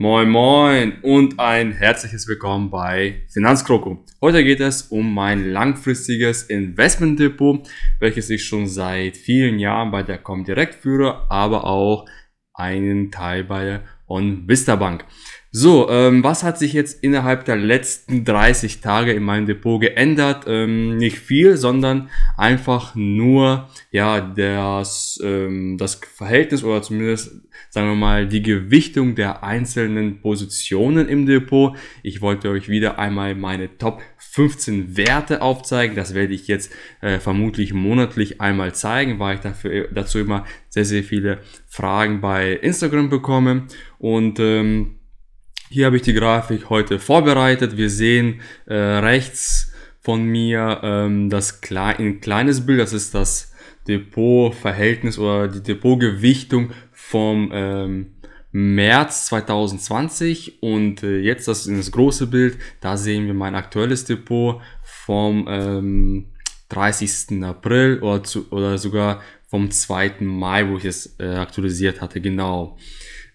Moin Moin und ein herzliches Willkommen bei Finanzkroko. Heute geht es um mein langfristiges Investmentdepot, welches ich schon seit vielen Jahren bei der Comdirect führe, aber auch einen Teil bei der OnVista Bank. So, ähm, was hat sich jetzt innerhalb der letzten 30 Tage in meinem Depot geändert? Ähm, nicht viel, sondern einfach nur ja das, ähm, das Verhältnis oder zumindest sagen wir mal die Gewichtung der einzelnen Positionen im Depot. Ich wollte euch wieder einmal meine Top 15 Werte aufzeigen. Das werde ich jetzt äh, vermutlich monatlich einmal zeigen, weil ich dafür, dazu immer sehr, sehr viele Fragen bei Instagram bekomme und ähm, hier habe ich die Grafik heute vorbereitet. Wir sehen äh, rechts von mir ähm, das Kle ein kleines Bild, das ist das Depotverhältnis oder die Depotgewichtung vom ähm, März 2020 und äh, jetzt das, das große Bild, da sehen wir mein aktuelles Depot vom ähm, 30. April oder, zu, oder sogar vom 2. Mai, wo ich es äh, aktualisiert hatte, genau.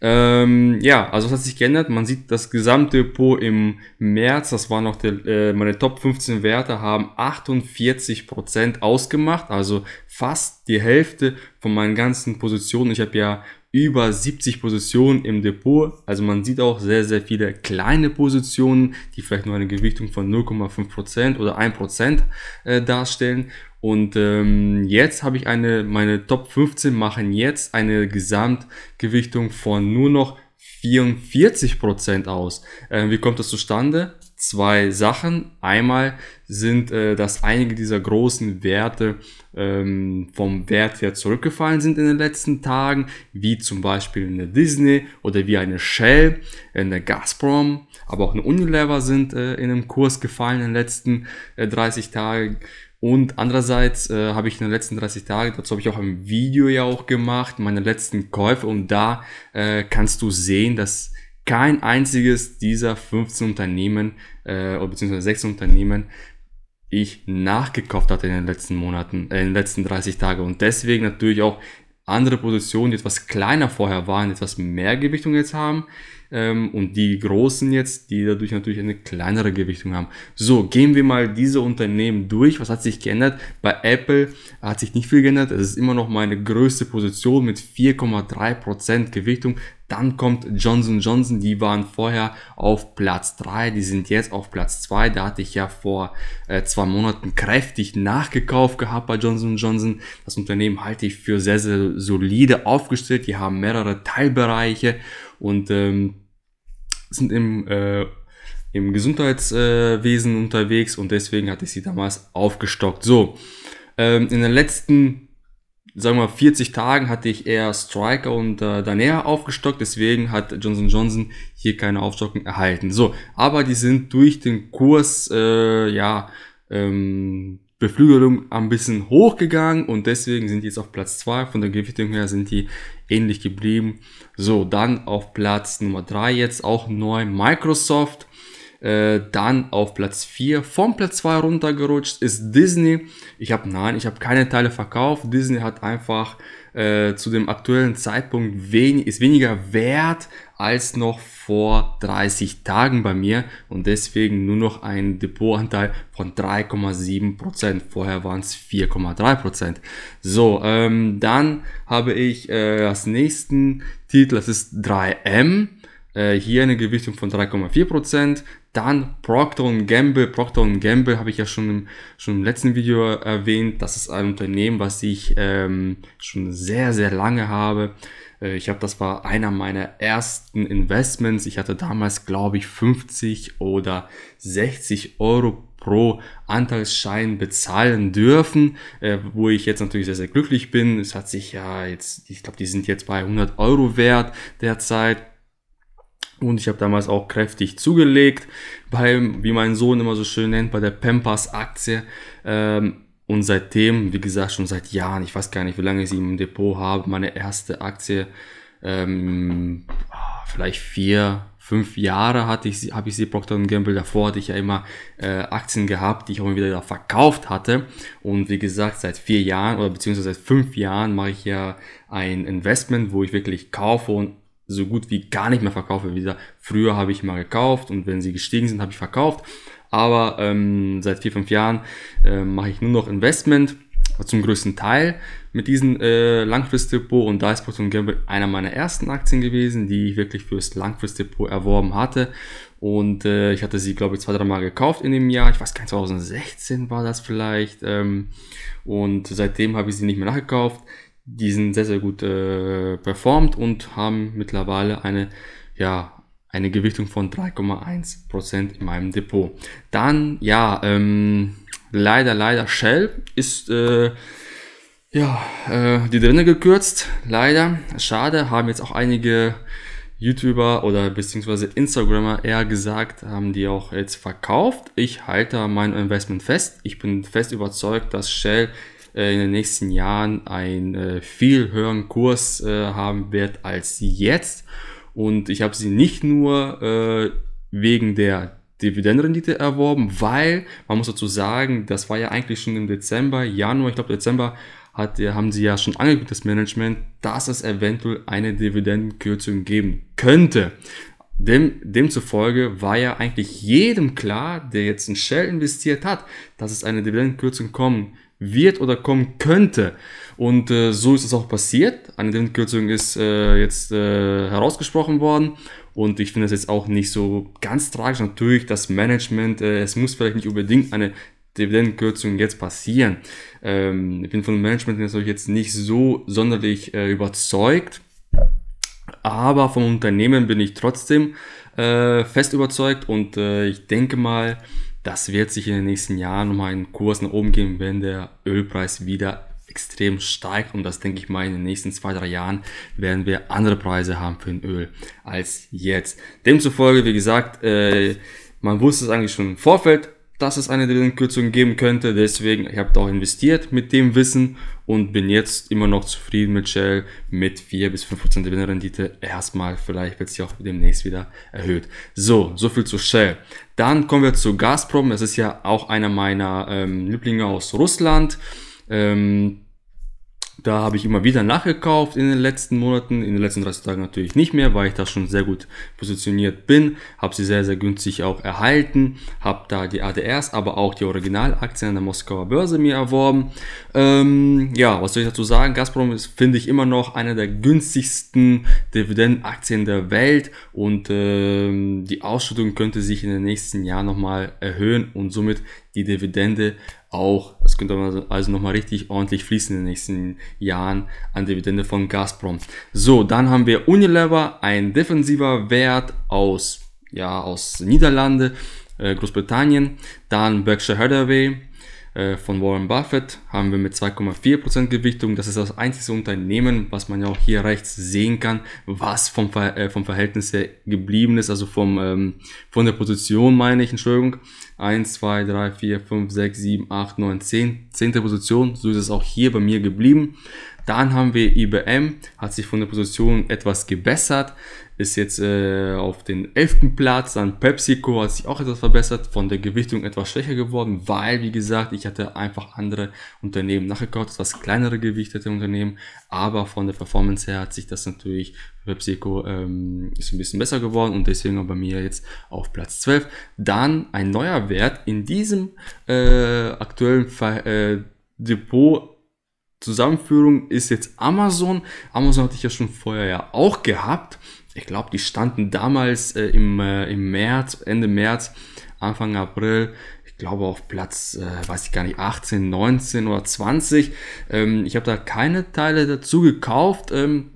Ähm, ja, also es hat sich geändert. Man sieht das gesamte Depot im März, das waren noch der, äh, meine Top 15 Werte, haben 48% ausgemacht, also fast die Hälfte von meinen ganzen Positionen. Ich habe ja über 70 Positionen im Depot. Also man sieht auch sehr, sehr viele kleine Positionen, die vielleicht nur eine Gewichtung von 0,5% oder 1% äh, darstellen. Und ähm, jetzt habe ich eine, meine Top 15 machen jetzt eine Gesamtgewichtung von nur noch 44% aus. Äh, wie kommt das zustande? Zwei Sachen. Einmal sind, äh, dass einige dieser großen Werte ähm, vom Wert her zurückgefallen sind in den letzten Tagen, wie zum Beispiel eine Disney oder wie eine Shell, äh, eine Gazprom, aber auch eine Unilever sind äh, in einem Kurs gefallen in den letzten 30 äh, Tagen. Und andererseits äh, habe ich in den letzten 30 Tagen, dazu habe ich auch ein Video ja auch gemacht, meine letzten Käufe und da äh, kannst du sehen, dass kein einziges dieser 15 Unternehmen äh, oder beziehungsweise 6 Unternehmen ich nachgekauft hatte in den letzten Monaten, äh, in den letzten 30 Tagen und deswegen natürlich auch andere Positionen, die etwas kleiner vorher waren, etwas mehr Gewichtung jetzt haben, ähm, und die großen jetzt, die dadurch natürlich eine kleinere Gewichtung haben. So, gehen wir mal diese Unternehmen durch. Was hat sich geändert? Bei Apple hat sich nicht viel geändert. Es ist immer noch meine größte Position mit 4,3% Gewichtung. Dann kommt Johnson Johnson, die waren vorher auf Platz 3, die sind jetzt auf Platz 2. Da hatte ich ja vor äh, zwei Monaten kräftig nachgekauft gehabt bei Johnson Johnson. Das Unternehmen halte ich für sehr, sehr solide aufgestellt. Die haben mehrere Teilbereiche und ähm, sind im, äh, im Gesundheitswesen unterwegs und deswegen hatte ich sie damals aufgestockt. So, ähm, in den letzten, sagen wir, 40 Tagen hatte ich eher Striker und äh, Danea aufgestockt, deswegen hat Johnson Johnson hier keine Aufstockung erhalten. So, aber die sind durch den Kurs, äh, ja, ähm, Beflügelung ein bisschen hochgegangen und deswegen sind die jetzt auf Platz 2. Von der Gewichtung her sind die ähnlich geblieben. So, dann auf Platz Nummer 3 jetzt auch neu Microsoft. Äh, dann auf Platz 4, vom Platz 2 runtergerutscht, ist Disney. Ich habe, nein, ich habe keine Teile verkauft. Disney hat einfach äh, zu dem aktuellen Zeitpunkt wenig, ist weniger wert als noch vor 30 Tagen bei mir und deswegen nur noch ein Depotanteil von 3,7%. Vorher waren es 4,3%. So, ähm, dann habe ich äh, als nächsten Titel, das ist 3M. Äh, hier eine Gewichtung von 3,4%. Dann Procter Gamble. Procter Gamble habe ich ja schon im, schon im letzten Video erwähnt. Das ist ein Unternehmen, was ich ähm, schon sehr, sehr lange habe. Äh, ich habe, das war einer meiner ersten Investments. Ich hatte damals, glaube ich, 50 oder 60 Euro pro Anteilsschein bezahlen dürfen, äh, wo ich jetzt natürlich sehr, sehr glücklich bin. Es hat sich ja jetzt, ich glaube, die sind jetzt bei 100 Euro wert derzeit. Und ich habe damals auch kräftig zugelegt, beim, wie mein Sohn immer so schön nennt, bei der Pampas aktie Ähm, und seitdem, wie gesagt, schon seit Jahren, ich weiß gar nicht, wie lange ich sie im Depot habe, meine erste Aktie, ähm, vielleicht vier, fünf Jahre hatte ich sie, habe ich sie Procter Gamble. Davor hatte ich ja immer äh, Aktien gehabt, die ich auch immer wieder verkauft hatte. Und wie gesagt, seit vier Jahren oder beziehungsweise seit fünf Jahren mache ich ja ein Investment, wo ich wirklich kaufe und so gut wie gar nicht mehr verkaufe. Wie gesagt, früher habe ich mal gekauft und wenn sie gestiegen sind, habe ich verkauft. Aber ähm, seit vier, fünf Jahren äh, mache ich nur noch Investment zum größten Teil mit diesem äh, Langfristdepot und da ist Procter Gamble einer meiner ersten Aktien gewesen, die ich wirklich fürs Langfristdepot erworben hatte und äh, ich hatte sie glaube ich zwei, drei Mal gekauft in dem Jahr, ich weiß gar nicht, 2016 war das vielleicht ähm, und seitdem habe ich sie nicht mehr nachgekauft. Die sind sehr, sehr gut äh, performt und haben mittlerweile eine, ja, eine Gewichtung von 3,1% in meinem Depot. Dann, ja, ähm, leider, leider Shell ist, äh, ja, äh, die drinne gekürzt. Leider, schade, haben jetzt auch einige YouTuber oder beziehungsweise Instagrammer eher gesagt, haben die auch jetzt verkauft. Ich halte mein Investment fest. Ich bin fest überzeugt, dass Shell äh, in den nächsten Jahren einen äh, viel höheren Kurs äh, haben wird als jetzt. Und ich habe sie nicht nur wegen der Dividendenrendite erworben, weil man muss dazu sagen, das war ja eigentlich schon im Dezember, Januar, ich glaube Dezember, hat, haben sie ja schon angekündigt, das Management, dass es eventuell eine Dividendenkürzung geben könnte. Dem, demzufolge war ja eigentlich jedem klar, der jetzt in Shell investiert hat, dass es eine Dividendenkürzung kommen wird oder kommen könnte. Und äh, so ist es auch passiert. Eine Dividendenkürzung ist äh, jetzt äh, herausgesprochen worden. Und ich finde es jetzt auch nicht so ganz tragisch. Natürlich, das Management, äh, es muss vielleicht nicht unbedingt eine Dividendenkürzung jetzt passieren. Ähm, ich bin von dem Management natürlich jetzt nicht so sonderlich äh, überzeugt. Aber vom Unternehmen bin ich trotzdem äh, fest überzeugt. Und äh, ich denke mal, das wird sich in den nächsten Jahren nochmal einen Kurs nach oben geben, wenn der Ölpreis wieder extrem steigt. Und das denke ich mal, in den nächsten zwei, drei Jahren werden wir andere Preise haben für den Öl als jetzt. Demzufolge, wie gesagt, äh, man wusste es eigentlich schon im Vorfeld, dass es eine Dividendenkürzung geben könnte. Deswegen, ich habe da auch investiert mit dem Wissen und bin jetzt immer noch zufrieden mit Shell mit 4 bis 5% Dividendenrendite. Erstmal, vielleicht wird sie auch demnächst wieder erhöht. So, so viel zu Shell. Dann kommen wir zu Gazprom. Das ist ja auch einer meiner ähm, Lieblinge aus Russland. Ähm, da habe ich immer wieder nachgekauft in den letzten Monaten, in den letzten 30 Tagen natürlich nicht mehr, weil ich da schon sehr gut positioniert bin, habe sie sehr, sehr günstig auch erhalten, habe da die ADRs, aber auch die Originalaktien an der Moskauer Börse mir erworben. Ähm, ja, was soll ich dazu sagen? Gazprom ist, finde ich, immer noch einer der günstigsten Dividendenaktien der Welt und ähm, die Ausschüttung könnte sich in den nächsten Jahren nochmal erhöhen und somit die Dividende auch es könnte also nochmal richtig ordentlich fließen in den nächsten Jahren an Dividende von Gazprom. So, dann haben wir Unilever, ein defensiver Wert aus, ja, aus Niederlande, äh, Großbritannien. Dann Berkshire Hathaway, äh, von Warren Buffett haben wir mit 2,4% Gewichtung. Das ist das einzige Unternehmen, was man ja auch hier rechts sehen kann, was vom, Ver äh, vom Verhältnis her geblieben ist, also vom, ähm, von der Position meine ich, Entschuldigung. 1, 2, 3, 4, 5, 6, 7, 8, 9, 10. Zehnte Position, so ist es auch hier bei mir geblieben. Dann haben wir IBM, hat sich von der Position etwas gebessert, ist jetzt äh, auf den 11. Platz. Dann PepsiCo hat sich auch etwas verbessert, von der Gewichtung etwas schwächer geworden, weil, wie gesagt, ich hatte einfach andere Unternehmen nachgekauft, etwas kleinere gewichtete Unternehmen. Aber von der Performance her hat sich das natürlich PepsiCo ähm, ist ein bisschen besser geworden und deswegen bei mir jetzt auf Platz 12. Dann ein neuer Wert in diesem äh, aktuellen Ver äh, Depot Zusammenführung ist jetzt Amazon. Amazon hatte ich ja schon vorher ja auch gehabt. Ich glaube, die standen damals äh, im, äh, im März, Ende März, Anfang April, ich glaube auf Platz, äh, weiß ich gar nicht, 18, 19 oder 20. Ähm, ich habe da keine Teile dazu gekauft. Ähm,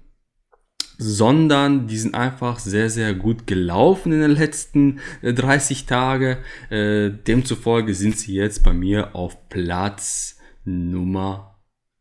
sondern die sind einfach sehr, sehr gut gelaufen in den letzten 30 äh, Tagen. Äh, demzufolge sind sie jetzt bei mir auf Platz Nummer 1.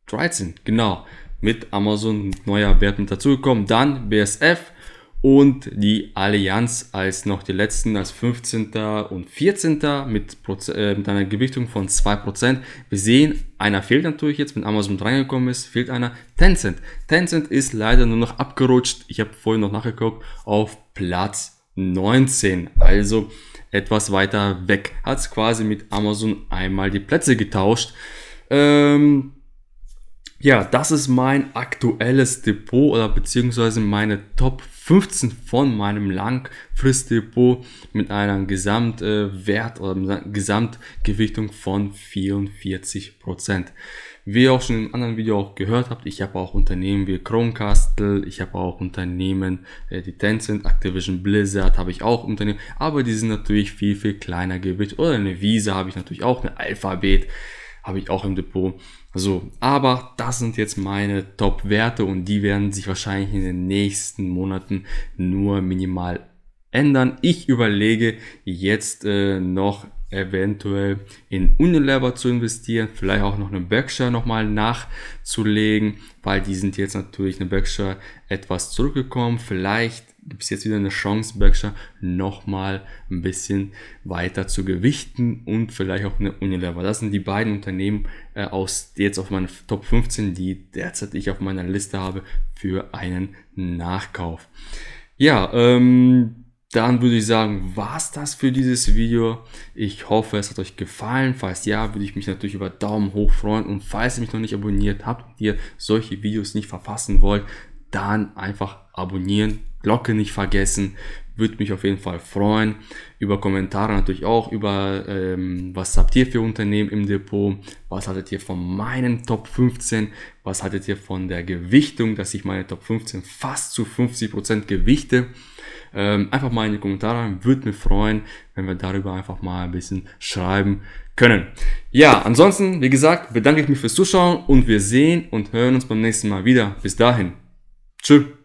13, genau. Mit Amazon neuer Wert mit dazugekommen. Dann BSF und die Allianz als noch die letzten, als 15. und 14. mit, äh, mit einer Gewichtung von 2%. Wir sehen, einer fehlt natürlich jetzt, wenn Amazon reingekommen ist, fehlt einer. Tencent. Tencent ist leider nur noch abgerutscht. Ich habe vorhin noch nachgeguckt, auf Platz 19. Also etwas weiter weg. Hat quasi mit Amazon einmal die Plätze getauscht. Ähm, ja, das ist mein aktuelles Depot oder beziehungsweise meine Top 15 von meinem Langfristdepot mit einem Gesamtwert äh, oder Gesamtgewichtung von 44 Wie ihr auch schon im anderen Video auch gehört habt, ich habe auch Unternehmen wie Chromecastle, ich habe auch Unternehmen, äh, die Tencent, Activision Blizzard habe ich auch Unternehmen, aber die sind natürlich viel, viel kleiner gewichtet. Oder eine Visa habe ich natürlich auch, eine Alphabet habe ich auch im Depot. So, aber das sind jetzt meine Top-Werte und die werden sich wahrscheinlich in den nächsten Monaten nur minimal ändern. Ich überlege jetzt äh, noch eventuell in Unilever zu investieren, vielleicht auch noch eine Berkshire nochmal nachzulegen, weil die sind jetzt natürlich eine Berkshire etwas zurückgekommen. Vielleicht gibt es jetzt wieder eine Chance, Berkshire nochmal ein bisschen weiter zu gewichten und vielleicht auch eine Unilever. Das sind die beiden Unternehmen äh, aus jetzt auf meiner Top 15, die derzeit ich auf meiner Liste habe für einen Nachkauf. Ja, ähm, dann würde ich sagen, war's das für dieses Video. Ich hoffe, es hat euch gefallen. Falls ja, würde ich mich natürlich über Daumen hoch freuen. Und falls ihr mich noch nicht abonniert habt und ihr solche Videos nicht verpassen wollt, dann einfach abonnieren, Glocke nicht vergessen. Würde mich auf jeden Fall freuen. Über Kommentare natürlich auch, über ähm, was habt ihr für Unternehmen im Depot, was haltet ihr von meinen Top 15, was haltet ihr von der Gewichtung, dass ich meine Top 15 fast zu 50% Prozent gewichte. Ähm, einfach mal in die Kommentare, würde mich freuen, wenn wir darüber einfach mal ein bisschen schreiben können. Ja, ansonsten, wie gesagt, bedanke ich mich fürs Zuschauen und wir sehen und hören uns beim nächsten Mal wieder. Bis dahin. Tschüss.